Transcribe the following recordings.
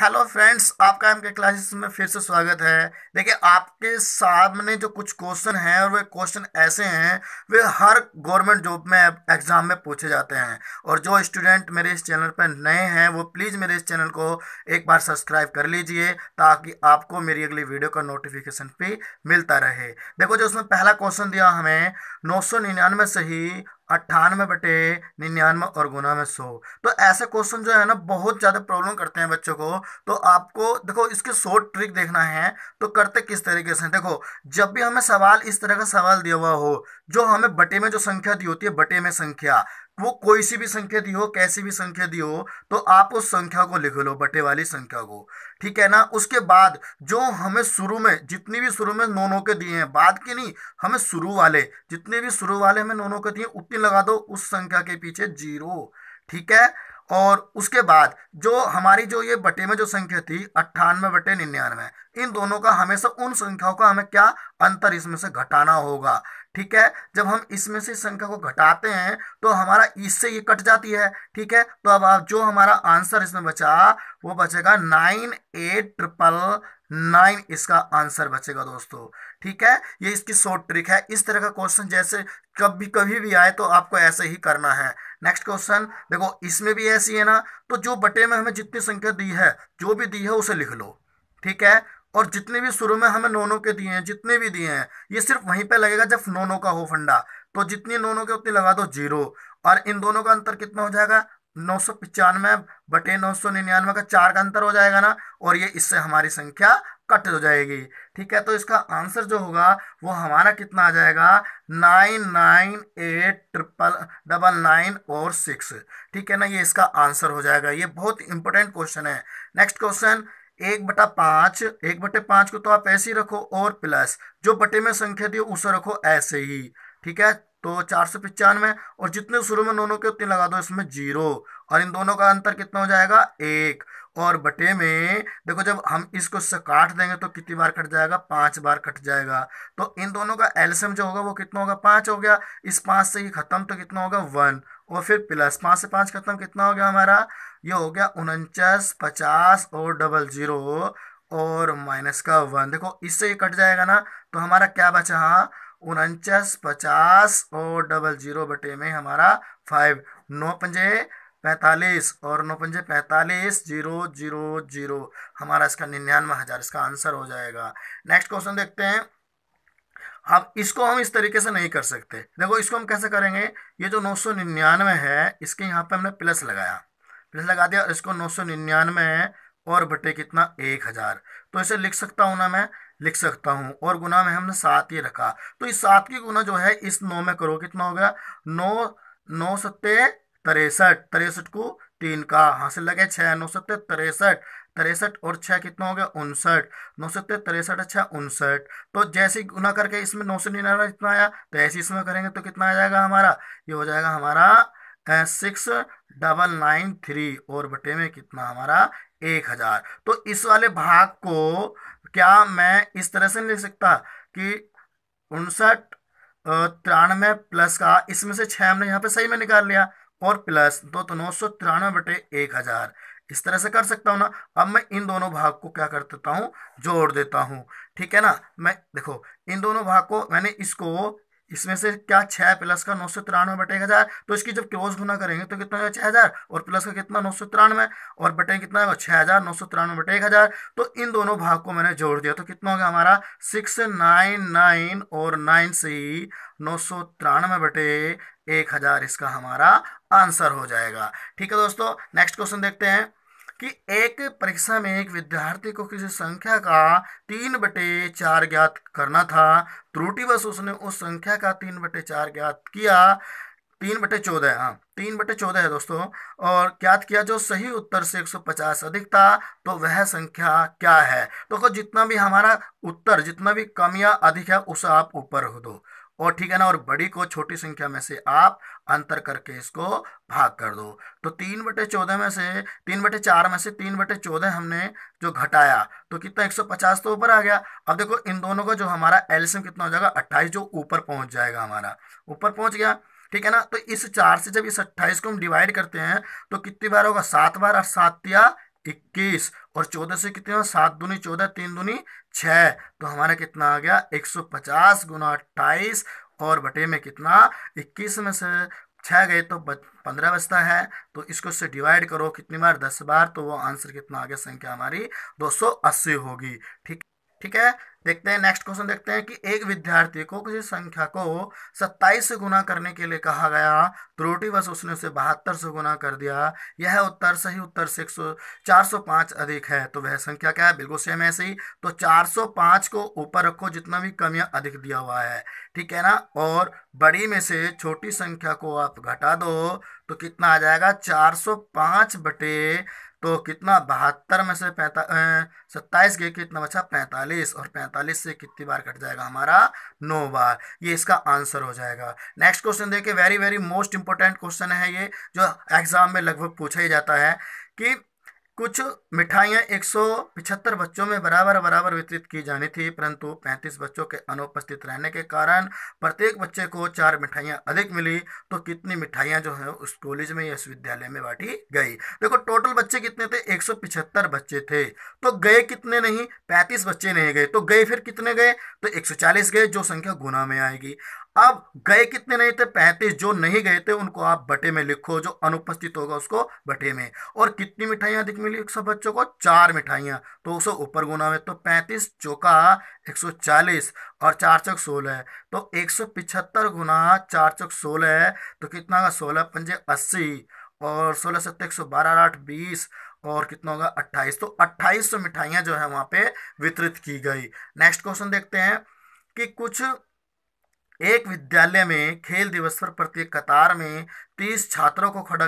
hello friends आपका MK के classes में फिर से स्वागत है देखिए आपके सामने जो कुछ क्वेश्चन हैं और वे क्वेश्चन ऐसे हैं वे हर गवर्नमेंट जॉब में एग्ज़ाम में पूछे जाते हैं और जो स्टूडेंट मेरे इस चैनल पर नए हैं वो प्लीज़ मेरे इस चैनल को एक बार सब्सक्राइब कर लीजिए ताकि आपको मेरी अगली वीडियो का नोटिफिकेशन भी मिलता रहे देखो जो उसमें पहला क्वेश्चन दिया हमें नौ सौ निन्यानवे से ही अट्ठानवे बटे निन्यानवे और गुना में सौ तो ऐसे क्वेश्चन जो है ना बहुत ज़्यादा प्रॉब्लम करते हैं बच्चों को तो आपको देखो इसके शॉर्ट ट्रिक देखना है तो करते किस तरीके से देखो जब भी हमें सवाल इस तरह का सवाल दिया हुआ हो जो हमें बटे में जो संख्या दी होती है बटे में संख्या वो कोई सी भी संख्या दी हो कैसी भी संख्या दी हो तो आप उस संख्या को लिख लो बटे वाली संख्या को ठीक है ना उसके बाद जो हमें शुरू में जितनी भी शुरू में नोनो के दिए हैं बाद के नहीं हमें शुरू वाले जितने भी शुरू वाले हमें नोनो के दिए उतनी लगा दो उस संख्या के पीछे जीरो ठीक है और उसके बाद जो हमारी जो ये बटे में जो संख्या थी अट्ठानवे बटे निन्यानवे इन दोनों का हमेशा उन संख्याओं का हमें क्या अंतर इसमें से घटाना होगा ठीक है जब हम इसमें से संख्या को घटाते हैं तो हमारा इससे ये कट जाती है ठीक है तो अब आप जो हमारा आंसर इसमें बचा वो बचेगा नाइन एट ट्रिपल नाइन इसका आंसर बचेगा दोस्तों ठीक है ये इसकी शॉर्ट ट्रिक है इस तरह का क्वेश्चन जैसे कभी कभी भी आए तो आपको ऐसे ही करना है नेक्स्ट क्वेश्चन देखो इसमें भी ऐसी है ना तो जो बटे में हमें जितनी संख्या दी है जो भी दी है उसे लिख लो ठीक है और जितने भी शुरू में हमें नोनो के दिए हैं जितने भी दिए हैं ये सिर्फ वहीं पे लगेगा जब नोनो का हो फंडा तो जितने नोनो के उतने लगा दो जीरो और इन दोनों का अंतर कितना हो जाएगा नौ सौ पचानवे बटे नौ सौ निन्यानवे का चार का अंतर हो जाएगा ना और ये इससे हमारी संख्या कट हो जाएगी ठीक है तो इसका आंसर जो होगा वो हमारा कितना आ जाएगा nine nine eight triple double nine और सिक्स ठीक है ना ये इसका आंसर हो जाएगा ये बहुत इंपॉर्टेंट क्वेश्चन है नेक्स्ट क्वेश्चन एक बटा पांच एक बटे पांच को तो आप ऐसे ही रखो और प्लस जो बटे में संख्या दी उसे रखो ऐसे ही ठीक है तो चार सौ पिचानवे और जितने शुरू में दोनों के उतने लगा दो इसमें जीरो और इन दोनों का अंतर कितना हो जाएगा एक और बटे में देखो जब हम इसको इससे काट देंगे तो कितनी बार कट जाएगा पांच बार कट जाएगा तो इन दोनों का एलसीएम जो होगा वो कितना होगा पांच हो गया इस पांच से ही खत्म तो कितना होगा वन और फिर प्लस पांच से पांच खत्म कितना हो गया हमारा ये हो गया उनचास पचास और डबल ज़ीरो और माइनस का वन देखो इससे ये कट जाएगा ना तो हमारा क्या बचा हाँ उनचास पचास और डबल जीरो बटे में हमारा फाइव नौ पंजे पैंतालीस और नौ पंजे पैंतालीस जीरो जीरो जीरो हमारा इसका निन्यानवे हज़ार इसका आंसर हो जाएगा नेक्स्ट क्वेश्चन देखते हैं अब इसको हम इस तरीके से नहीं कर सकते देखो इसको हम कैसे करेंगे ये जो नौ सौ निन्यानवे है इसके यहाँ पे हमने प्लस लगाया जैसे लगा दिया इसको नौ सौ निन्यानवे है और बटे कितना एक हज़ार तो इसे लिख सकता हूँ ना मैं लिख सकता हूँ और गुना में हमने सात ही रखा तो इस सात की गुना जो है इस नौ में करो कितना हो गया नौ नौ सत्ते तिरसठ तिरसठ को तीन का हासिल लगे छः नौ सत्ते तिरसठ तिरसठ और छ कितना हो गया उनसठ नौ सत्ते तिरसठ अच्छा उनसठ तो जैसे गुना करके इसमें नौ सौ निन्यानवे कितना आया तो ऐसे इसमें करेंगे तो कितना आ जाएगा हमारा ये हो जाएगा हमारा सिक्स डबल नाइन थ्री और बटे में कितना हमारा एक हज़ार तो इस वाले भाग को क्या मैं इस तरह से लिख सकता कि उनसठ तिरानवे प्लस का इसमें से छह हमने यहाँ पे सही में निकाल लिया और प्लस दो तो नौ सौ तिरानवे बटे एक हज़ार इस तरह से कर सकता हूं ना अब मैं इन दोनों भाग को क्या कर देता हूँ जोड़ देता हूँ ठीक है ना मैं देखो इन दोनों भाग को मैंने इसको इसमें से क्या छह प्लस का नौ सौ तिरानवे बटे एक हज़ार तो इसकी जब क्लोज गुना करेंगे तो कितना छह हज़ार और प्लस का कितना नौ सौ तिरानवे और बटे कितना छह हज़ार नौ सौ तिरानवे बटे एक हज़ार तो इन दोनों भाग को मैंने जोड़ दिया तो कितना हो गया हमारा सिक्स नाइन नाइन और नाइन से नौ सौ तिरानवे बटे एक हज़ार इसका हमारा आंसर हो जाएगा ठीक है दोस्तों नेक्स्ट क्वेश्चन देखते हैं कि एक परीक्षा में एक विद्यार्थी को किसी संख्या का तीन बटे चार ज्ञात करना था त्रुटिवश उसने उस संख्या का तीन बटे चार ज्ञात किया तीन बटे चौदह हाँ तीन बटे चौदह है दोस्तों और ज्ञात किया जो सही उत्तर से 150 अधिक था तो वह संख्या क्या है तो देखो तो जितना भी हमारा उत्तर जितना भी कम या अधिक है उसे आप ऊपर हो दो और ठीक है ना और बड़ी को छोटी संख्या में से आप अंतर करके इसको भाग कर दो तो तीन बटे चौदह में से तीन बटे चार में से तीन बटे चौदह हमने जो घटाया तो कितना एक सौ पचास तो ऊपर आ गया अब देखो इन दोनों का जो हमारा एल्सियम कितना हो जाएगा अट्ठाईस जो ऊपर पहुंच जाएगा हमारा ऊपर पहुंच गया ठीक है ना तो इस चार से जब इस अट्ठाईस को हम डिवाइड करते हैं तो कितनी बार होगा सात बार और सात या इक्कीस और चौदह से कितने हो सात दूनी चौदह तीन दूनी छः तो हमारा कितना आ गया एक सौ पचास गुना अट्ठाईस और बटे में कितना इक्कीस में से छः गए तो पंद्रह बचता है तो इसको से डिवाइड करो कितनी बार दस बार तो वो आंसर कितना आ गया संख्या हमारी दो सौ अस्सी होगी ठीक ठीक है देखते हैं नेक्स्ट क्वेश्चन देखते हैं कि एक विद्यार्थी को किसी संख्या को सत्ताईस से गुना करने के लिए कहा गया बस उसने उसे बहत्तर से गुना कर दिया यह उत्तर सही उत्तर से चार सौ पांच अधिक है तो वह संख्या क्या है बिल्कुल सेम ऐसे ही तो चार सौ पांच को ऊपर रखो जितना भी कमियां अधिक दिया हुआ है ठीक है ना और बड़ी में से छोटी संख्या को आप घटा दो तो कितना आ जाएगा चार सौ पांच बटे तो कितना बहत्तर में से पैंता सत्ताईस गए कितना बचा पैंतालीस और पैंतालीस से कितनी बार कट जाएगा हमारा नौ बार ये इसका आंसर हो जाएगा नेक्स्ट क्वेश्चन देखिए very very most important question है ये जो एग्जाम में लगभग पूछा ही जाता है कि कुछ मिठाइयाँ एक बच्चों में बराबर बराबर वितरित की जानी थी परंतु 35 बच्चों के अनुपस्थित रहने के कारण प्रत्येक बच्चे को चार मिठाइयाँ अधिक मिली तो कितनी मिठाइयाँ जो हैं उस कॉलेज में या विद्यालय में बांटी गई देखो टोटल बच्चे कितने थे एक बच्चे थे तो गए कितने नहीं 35 बच्चे नहीं गए तो गए फिर कितने गए तो एक गए जो संख्या गुना में आएगी अब गए कितने नहीं थे पैंतीस जो नहीं गए थे उनको आप बटे में लिखो जो अनुपस्थित होगा उसको बटे में और कितनी मिठाइयां अधिक मिली एक सौ बच्चों को चार मिठाइयां तो उसको ऊपर गुना में तो पैंतीस चौका एक सौ चालीस और चार चौक सोलह तो एक सौ पिछहत्तर गुना चार चौक सोलह तो कितना होगा सोलह पंजे अस्सी और सोलह सत्तर एक सौ बारह आठ बीस और कितना होगा अट्ठाईस तो अट्ठाईस सौ मिठाइयाँ जो है वहाँ पे वितरित की गई नेक्स्ट क्वेश्चन देखते हैं कि कुछ एक विद्यालय में खेल दिवस पर प्रत्येक कतार में तीस छात्रों को खड़ा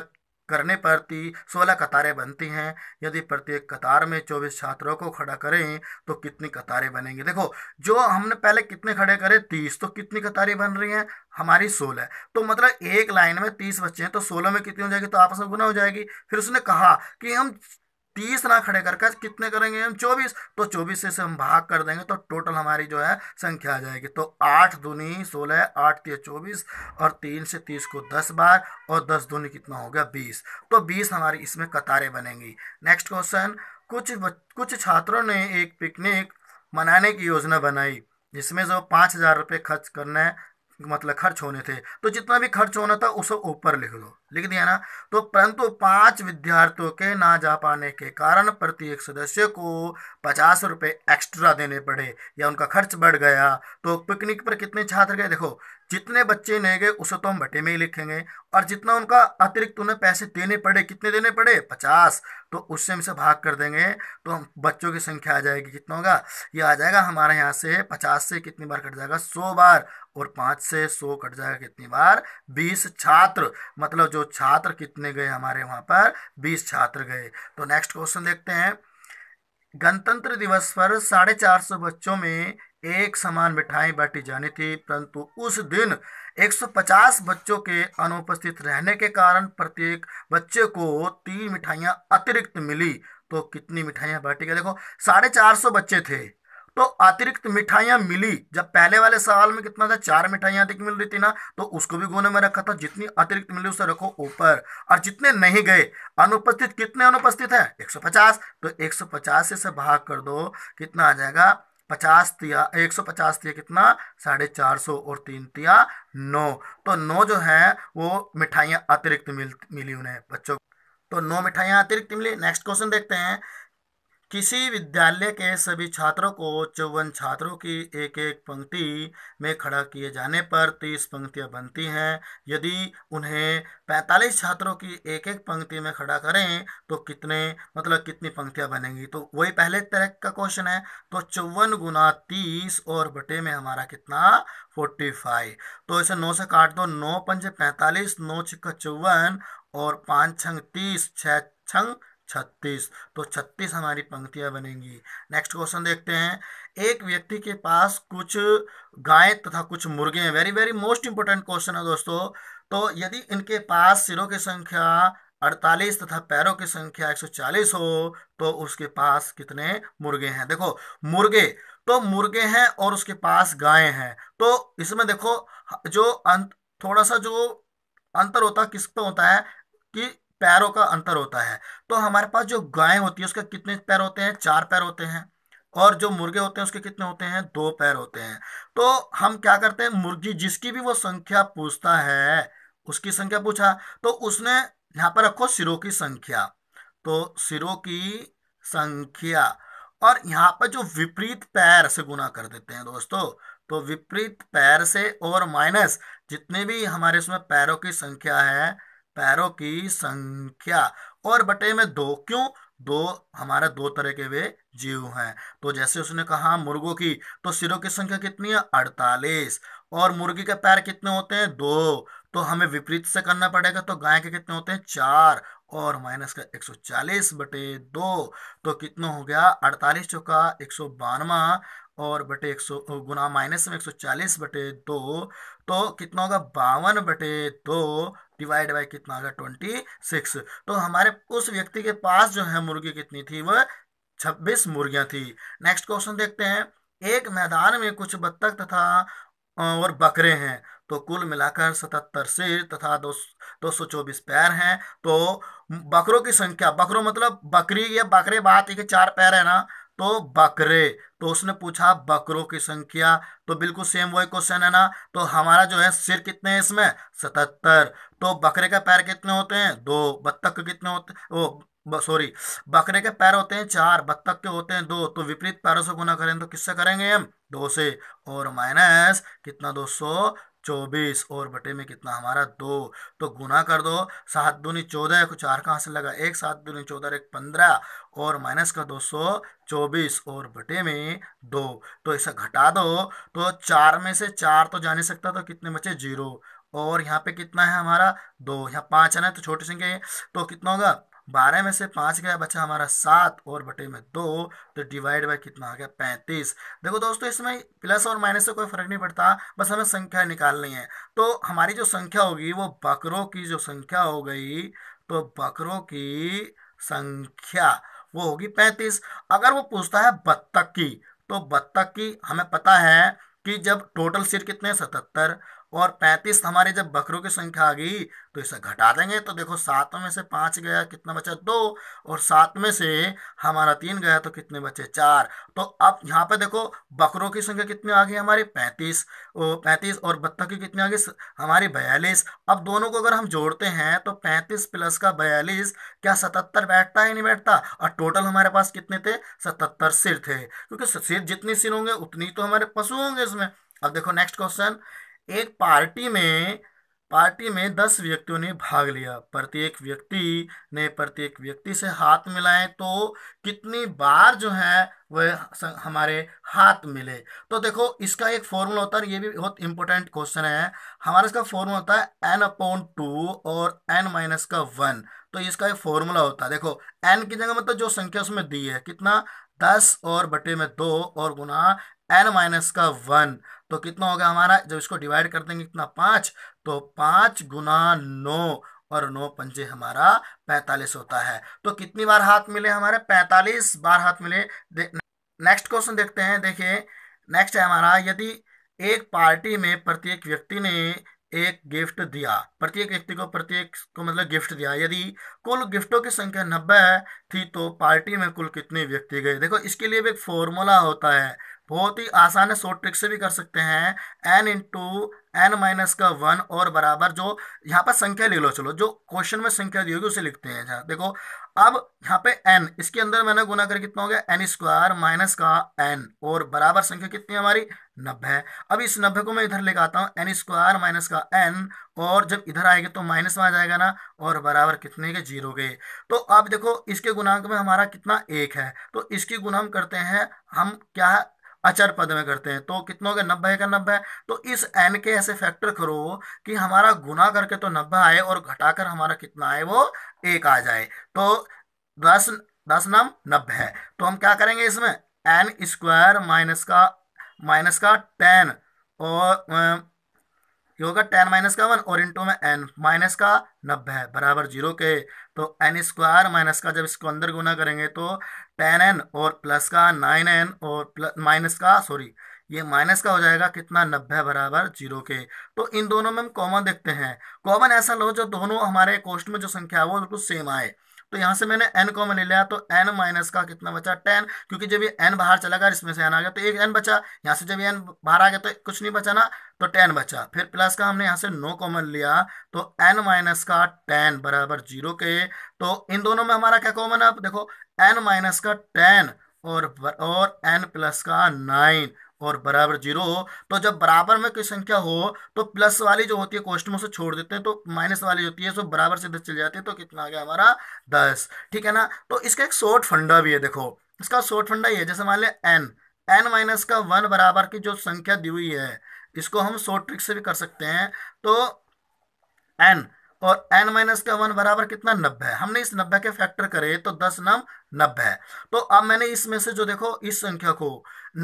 करने पर ती सोलह कतारें बनती हैं यदि प्रत्येक कतार में चौबीस छात्रों को खड़ा करें तो कितनी कतारें बनेंगी देखो जो हमने पहले कितने खड़े करे तीस तो कितनी कतारें बन रही हैं हमारी सोलह तो मतलब एक लाइन में तीस बच्चे हैं तो सोलह में कितनी हो जाएगी तो आपस में गुना हो जाएगी फिर उसने कहा कि हम तीस ना खड़े करके कितने करेंगे हम चौबीस तो चौबीस से हम भाग कर देंगे तो टोटल हमारी जो है संख्या आ जाएगी तो आठ दूनी सोलह आठ तीस चौबीस और तीन से तीस को दस बार और दस दूनी कितना हो गया बीस तो बीस हमारी इसमें कतारें बनेंगी नेक्स्ट क्वेश्चन कुछ कुछ छात्रों ने एक पिकनिक मनाने की योजना बनाई जिसमें जो पाँच हज़ार रुपये खर्च करने मतलब खर्च होने थे तो जितना भी खर्च होना था उसे ऊपर लिख दो लिख दिया ना तो परंतु पांच विद्यार्थियों के ना जा पाने के कारण प्रत्येक सदस्य को पचास रुपये एक्स्ट्रा देने पड़े या उनका खर्च बढ़ गया तो पिकनिक पर कितने छात्र गए देखो जितने बच्चे नहीं गए उसे तो हम बटे में ही लिखेंगे और जितना उनका अतिरिक्त उन्हें पैसे देने पड़े कितने देने पड़े पचास तो उससे हम इसे भाग कर देंगे तो हम बच्चों की संख्या आ जाएगी कितना होगा ये आ जाएगा हमारे यहाँ से पचास से कितनी बार कट जाएगा सौ बार और पाँच से सौ कट जाएगा कितनी बार बीस छात्र मतलब जो छात्र कितने गए हमारे वहाँ पर बीस छात्र गए तो नेक्स्ट क्वेश्चन देखते हैं गणतंत्र दिवस पर साढ़े चार सौ बच्चों में एक समान मिठाई बांटी जानी थी परंतु उस दिन 150 बच्चों के अनुपस्थित रहने के कारण प्रत्येक बच्चे को तीन मिठाइयां अतिरिक्त मिली तो कितनी मिठाइयां बांटी गई देखो साढ़े चार सौ बच्चे थे तो अतिरिक्त मिठाइयां मिली जब पहले वाले सवाल में कितना था चार मिठाइयां अधिक मिल रही थी ना तो उसको भी गोने में रखा था जितनी अतिरिक्त मिली उसे रखो ऊपर और जितने नहीं गए अनुपस्थित कितने अनुपस्थित है 150 तो 150 से भाग कर दो कितना आ जाएगा पचास तिया एक सौ पचास तिया कितना साढ़े चार सौ और तीन तिया नौ तो नौ जो है वो मिठाइयाँ अतिरिक्त मिल मिली उन्हें बच्चों तो नौ मिठाइयाँ अतिरिक्त मिली नेक्स्ट क्वेश्चन देखते हैं किसी विद्यालय के सभी छात्रों को चौवन छात्रों की एक एक पंक्ति में खड़ा किए जाने पर तीस पंक्तियां बनती हैं यदि उन्हें पैंतालीस छात्रों की एक एक पंक्ति में खड़ा करें तो कितने मतलब कितनी पंक्तियां बनेंगी तो वही पहले तरह का क्वेश्चन है तो चौवन गुना तीस और बटे में हमारा कितना फोर्टी फाइव तो इसे नौ से काट दो नौ पंजे पैंतालीस नौ छिक्का चौवन और पाँच छंग तीस छः छंग छत्तीस तो छत्तीस हमारी पंक्तियां बनेंगी नेक्स्ट क्वेश्चन देखते हैं एक व्यक्ति के पास कुछ गाय तथा कुछ मुर्गे हैं very very most important question है दोस्तों तो यदि इनके पास सिरों की संख्या 48 तथा पैरों की संख्या 140 हो तो उसके पास कितने मुर्गे हैं देखो मुर्गे तो मुर्गे हैं और उसके पास गाय हैं तो इसमें देखो जो अंत थोड़ा सा जो अंतर होता है किस पे होता है कि पैरों का अंतर होता है तो हमारे पास जो गाय होती है उसके कितने पैर होते हैं चार पैर होते हैं और जो मुर्गे होते हैं उसके कितने होते हैं दो पैर होते हैं तो हम क्या करते हैं मुर्गी जिसकी भी वो संख्या पूछता है उसकी संख्या पूछा तो उसने यहाँ पर रखो सिरों की संख्या तो सिरों की संख्या और यहाँ पर जो विपरीत पैर से गुना कर देते हैं दोस्तों तो विपरीत पैर से और माइनस जितने भी हमारे इसमें पैरों की संख्या है पैरों की संख्या और बटे में दो क्यों दो हमारे दो तरह के वे जीव हैं तो जैसे उसने कहा मुर्गों की तो सिरों की संख्या कितनी है अड़तालीस और मुर्गी के पैर कितने होते हैं दो तो हमें विपरीत से करना पड़ेगा तो गाय के कितने होते हैं चार और माइनस का 140 बटे दो तो कितना हो गया अड़तालीस चौका एक सौ बानवा और बटे एक सौ गुना माइनस में एक सौ चालीस बटे दो तो कितना होगा बावन बटे दो डिवाइड बाई कितना आ गया ट्वेंटी सिक्स तो हमारे उस व्यक्ति के पास जो है मुर्गी कितनी थी वह छब्बीस मुर्गियां थी नेक्स्ट क्वेश्चन देखते हैं एक मैदान में कुछ बत्तख तथा और बकरे हैं तो कुल मिलाकर सतहत्तर सिर तथा दो दो सौ चौबीस पैर हैं तो बकरों की संख्या बकरों मतलब बकरी या बकरे बात है कि चार पैर है ना तो बकरे तो उसने पूछा बकरों की संख्या तो बिल्कुल सेम वही क्वेश्चन है ना तो हमारा जो है सिर कितने हैं इसमें सतहत्तर तो बकरे के पैर कितने होते हैं दो बत्तख कितने होते वो सॉरी बकरे के पैर होते हैं चार बत्तख के होते हैं दो तो विपरीत पैरों से गुना करें तो किससे करेंगे हम दो से और माइनस कितना दो सौ चौबीस और बटे में कितना हमारा दो तो गुना कर दो सात दूनी चौदह को चार कहाँ से लगा एक सात दूनी चौदह एक पंद्रह और माइनस का दो सौ चौबीस और बटे में दो तो ऐसा घटा दो तो चार में से चार तो जा नहीं सकता तो कितने बचे जीरो और यहाँ पे कितना है हमारा दो यहाँ पाँच आना है तो छोटी संख्या तो कितना होगा बारह में से पांच गया बचा हमारा सात और बटे में दो तो डिवाइड बाय कितना आ गया पैंतीस देखो दोस्तों इसमें प्लस और माइनस से कोई फर्क नहीं पड़ता बस हमें संख्या निकालनी है तो हमारी जो संख्या होगी वो बकरों की जो संख्या हो गई तो बकरों की संख्या वो होगी पैंतीस अगर वो पूछता है बत्तख की तो बत्तख की हमें पता है कि जब टोटल सिर कितने सतहत्तर और पैंतीस हमारे जब बकरों की संख्या आ गई तो इसे घटा देंगे तो देखो सात में से पांच गया कितना बचा दो और सात में से हमारा तीन गया तो कितने बचे चार तो अब यहाँ पे देखो बकरों की संख्या कितनी आ गई हमारी पैंतीस पैंतीस और बत्तख की कितनी आ गई हमारी बयालीस अब दोनों को अगर हम जोड़ते हैं तो पैंतीस प्लस का बयालीस क्या सतहत्तर बैठता है नहीं बैठता और टोटल हमारे पास कितने थे सतहत्तर सिर थे क्योंकि सिर जितने सिर होंगे उतनी तो हमारे पशु होंगे इसमें अब देखो नेक्स्ट क्वेश्चन एक पार्टी में पार्टी में दस व्यक्तियों ने भाग लिया प्रत्येक व्यक्ति ने प्रत्येक व्यक्ति से हाथ मिलाए तो कितनी बार जो है वह हमारे हाथ मिले तो देखो इसका एक फॉर्मूला होता है ये भी बहुत इंपॉर्टेंट क्वेश्चन है हमारा इसका फॉर्मूला होता है एन अपॉन टू और एन माइनस का वन तो इसका एक फॉर्मूला होता है देखो एन की जगह मतलब जो संख्या उसमें दी है कितना दस और बटे में दो और गुना एन माइनस का वन तो कितना होगा हमारा जब इसको डिवाइड कर देंगे कितना पांच तो पांच गुना नौ और नौ पंजे हमारा पैंतालीस होता है तो कितनी बार हाथ मिले हमारे पैंतालीस बार हाथ मिले नेक्स्ट क्वेश्चन देखते हैं देखिए नेक्स्ट है हमारा यदि एक पार्टी में प्रत्येक व्यक्ति ने एक गिफ्ट दिया प्रत्येक व्यक्ति को प्रत्येक को मतलब गिफ्ट दिया यदि कुल गिफ्टों की संख्या नब्बे है थी तो पार्टी में कुल कितने व्यक्ति गए देखो इसके लिए भी एक फॉर्मूला होता है बहुत ही आसान है शॉर्ट ट्रिक से भी कर सकते हैं एन इंटू एन माइनस का वन और बराबर जो यहाँ पर संख्या लिख लो चलो जो क्वेश्चन में संख्या दी होगी उसे लिखते हैं यहाँ देखो अब यहाँ पे एन इसके अंदर मैंने गुना कर कितना हो गया एन स्क्वायर माइनस का एन और बराबर संख्या कितनी है हमारी नब्बे अब इस नब्बे को मैं इधर लेकर आता हूँ एन स्क्वायर माइनस का एन और जब इधर आएगा तो माइनस में आ जाएगा ना और बराबर कितने के जीरो के तो अब देखो इसके गुणांक में हमारा कितना एक है तो इसकी गुना हम करते हैं हम क्या अचर पद में करते हैं तो कितना हो गया नब्बे का नब्बे तो इस एन के ऐसे फैक्टर करो कि हमारा गुना करके तो नब्बे आए और घटाकर हमारा कितना आए वो एक आ जाए तो दस दस नाम नब्बे है तो हम क्या करेंगे इसमें एन स्क्वायर माइनस का माइनस का टेन और ये होगा टेन माइनस का वन और इंटू में एन माइनस का नब्बे बराबर जीरो के तो एन स्क्वायर माइनस का जब इसको अंदर गुना करेंगे तो टेन एन और प्लस का नाइन एन और प्लस माइनस का सॉरी ये माइनस का हो जाएगा कितना नब्बे बराबर जीरो के तो इन दोनों में हम कॉमन देखते हैं कॉमन ऐसा लो जो दोनों हमारे कोष्ट में जो संख्या है वो बिल्कुल सेम आए तो यहां से मैंने एन कॉमन ले लिया तो एन माइनस का कितना बचा टेन क्योंकि जब ये एन बाहर चला गया इसमें से एन आ गया तो एक एन बचा यहां से जब एन बाहर आ गया तो कुछ नहीं बचा ना तो टेन बचा फिर प्लस का हमने यहाँ से नो कॉमन लिया तो एन माइनस का टेन बराबर जीरो के तो इन दोनों में हमारा क्या कॉमन है आप देखो एन माइनस का टेन और और एन प्लस का नाइन और बराबर जीरो हो तो जब बराबर में कोई संख्या हो तो प्लस वाली जो होती है कोष्ट में उसे छोड़ देते हैं तो माइनस वाली होती है सो बराबर से दस चल जाती है तो कितना आ गया हमारा दस ठीक है ना तो इसका एक शॉर्ट फंडा भी है देखो इसका शॉर्ट फंडा ये है जैसे मान लें एन एन माइनस का वन बराबर की जो संख्या दी हुई है इसको हम शॉर्ट ट्रिक से भी कर सकते हैं तो एन और एन माइनस का वन बराबर कितना नब्बे हमने इस नब्बे के फैक्टर करे तो दस नम नब्बे तो अब मैंने इसमें से जो देखो इस संख्या को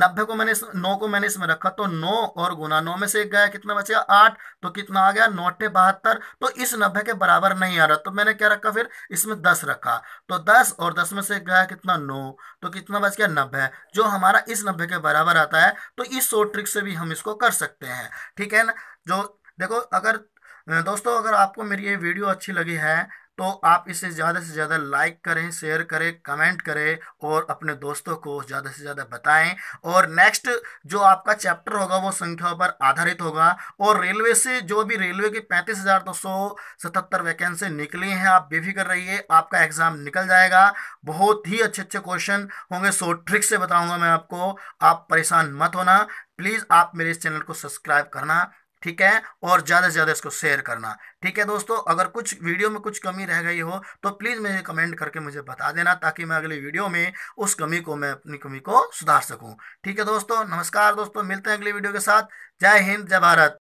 नब्बे को मैंने नौ को मैंने इसमें रखा तो नौ और गुना नौ में से एक गया कितना बचेगा आठ तो कितना आ गया नौटे बहत्तर तो इस नब्बे के बराबर नहीं आ रहा तो मैंने क्या रखा फिर इसमें दस रखा तो दस और दस में से एक गया कितना नौ तो कितना बच गया नब्बे जो हमारा इस नब्बे के बराबर आता है तो इस शो ट्रिक से भी हम इसको कर सकते हैं ठीक है ना जो देखो अगर दोस्तों अगर आपको मेरी ये वीडियो अच्छी लगी है तो आप इसे ज़्यादा से ज़्यादा लाइक करें शेयर करें कमेंट करें और अपने दोस्तों को ज़्यादा से ज़्यादा बताएं और नेक्स्ट जो आपका चैप्टर होगा वो संख्याओं पर आधारित होगा और रेलवे से जो भी रेलवे की पैंतीस हज़ार दो सौ सतहत्तर वैकेंसी निकली हैं आप बेफिक्र रहिए आपका एग्ज़ाम निकल जाएगा बहुत ही अच्छे अच्छे क्वेश्चन होंगे सो ट्रिक से बताऊँगा मैं आपको आप परेशान मत होना प्लीज़ आप मेरे इस चैनल को सब्सक्राइब करना ठीक है और ज़्यादा से ज़्यादा इसको शेयर करना ठीक है दोस्तों अगर कुछ वीडियो में कुछ कमी रह गई हो तो प्लीज़ मुझे कमेंट करके मुझे बता देना ताकि मैं अगले वीडियो में उस कमी को मैं अपनी कमी को सुधार सकूँ ठीक है दोस्तों नमस्कार दोस्तों मिलते हैं अगले वीडियो के साथ जय हिंद जय भारत